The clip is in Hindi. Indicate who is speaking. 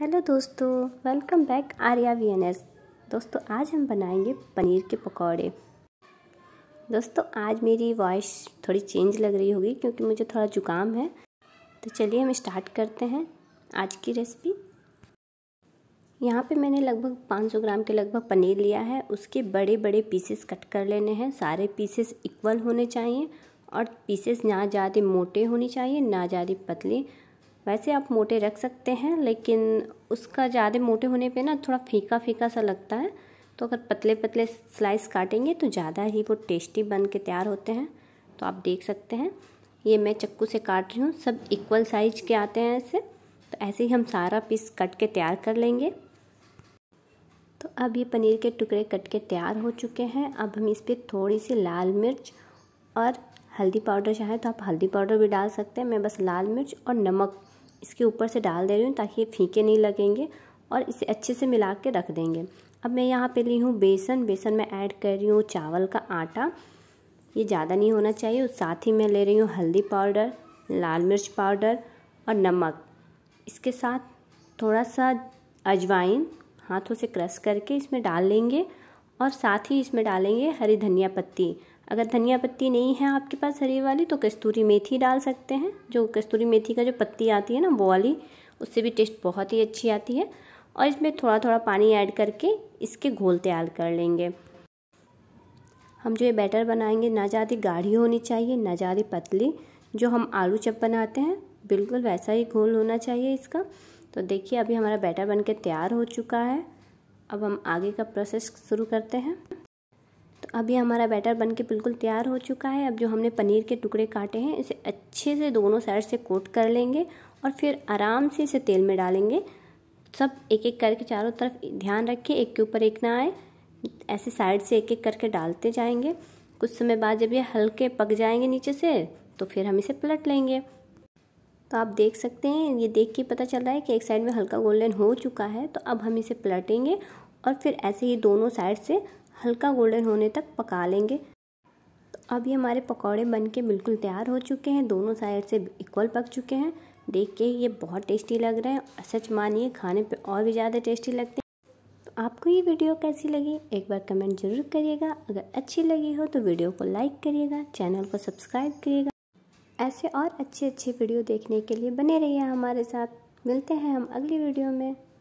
Speaker 1: हेलो दोस्तों welcome back Arya V N S दोस्तों आज हम बनाएंगे पनीर के पकौड़े दोस्तों आज मेरी वॉइस थोड़ी चेंज लग रही होगी क्योंकि मुझे थोड़ा जुकाम है तो चलिए हम स्टार्ट करते हैं आज की रेसिपी यहाँ पे मैंने लगभग 500 ग्राम के लगभग पनीर लिया है उसके बड़े बड़े पीसेस कट कर लेने हैं सारे पीसेस इक्वल होने चाहिए और पीसेस ना ज़्यादा मोटे होने चाहिए ना ज़्यादा पतले वैसे आप मोटे रख सकते हैं लेकिन उसका ज़्यादा मोटे होने पे ना थोड़ा फीका फीका सा लगता है तो अगर पतले पतले स्लाइस काटेंगे तो ज़्यादा ही वो टेस्टी बन के तैयार होते हैं तो आप देख सकते हैं ये मैं चक्कू से काट रही हूँ सब इक्वल साइज के आते हैं ऐसे तो ऐसे ही हम सारा पीस कट के तैयार कर लेंगे तो अब ये पनीर के टुकड़े कट के तैयार हो चुके हैं अब हम इस पर थोड़ी सी लाल मिर्च और हल्दी पाउडर चाहे तो आप हल्दी पाउडर भी डाल सकते हैं मैं बस लाल मिर्च और नमक इसके ऊपर से डाल दे रही हूँ ताकि ये फीके नहीं लगेंगे और इसे अच्छे से मिला के रख देंगे अब मैं यहाँ पे ली हूँ बेसन बेसन में ऐड कर रही हूँ चावल का आटा ये ज़्यादा नहीं होना चाहिए साथ ही मैं ले रही हूँ हल्दी पाउडर लाल मिर्च पाउडर और नमक इसके साथ थोड़ा सा अजवाइन हाथों से क्रश करके इसमें डाल लेंगे और साथ ही इसमें डालेंगे हरी धनिया पत्ती अगर धनिया पत्ती नहीं है आपके पास हरी वाली तो कस्तूरी मेथी डाल सकते हैं जो कस्तूरी मेथी का जो पत्ती आती है ना वो वाली उससे भी टेस्ट बहुत ही अच्छी आती है और इसमें थोड़ा थोड़ा पानी ऐड करके इसके घोल तैयार कर लेंगे हम जो ये बैटर बनाएंगे ना ज़्यादा गाढ़ी होनी चाहिए ना ज़्यादा पतली जो हम आलू चप बनाते हैं बिल्कुल वैसा ही घोल होना चाहिए इसका तो देखिए अभी हमारा बैटर बनके तैयार हो चुका है अब हम आगे का प्रोसेस शुरू करते हैं तो अब ये हमारा बैटर बन के बिल्कुल तैयार हो चुका है अब जो हमने पनीर के टुकड़े काटे हैं इसे अच्छे से दोनों साइड से कोट कर लेंगे और फिर आराम से इसे तेल में डालेंगे सब एक एक करके चारों तरफ ध्यान रखिए एक के ऊपर एक ना आए ऐसे साइड से एक एक करके डालते जाएंगे कुछ समय बाद जब ये हल्के पक जाएंगे नीचे से तो फिर हम इसे पलट लेंगे तो आप देख सकते हैं ये देख के पता चल रहा है कि एक साइड में हल्का गोल्डन हो चुका है तो अब हम इसे पलटेंगे और फिर ऐसे ही दोनों साइड से हल्का गोल्डन होने तक पका लेंगे तो अब ये हमारे पकौड़े बन के बिल्कुल तैयार हो चुके हैं दोनों साइड से इक्वल पक चुके हैं देख के ये बहुत टेस्टी लग रहे हैं सच मानिए खाने पे और भी ज़्यादा टेस्टी लगते हैं तो आपको ये वीडियो कैसी लगी एक बार कमेंट जरूर करिएगा अगर अच्छी लगी हो तो वीडियो को लाइक करिएगा चैनल को सब्सक्राइब करिएगा ऐसे और अच्छे अच्छे वीडियो देखने के लिए बने रहिए हमारे साथ मिलते हैं हम अगली वीडियो में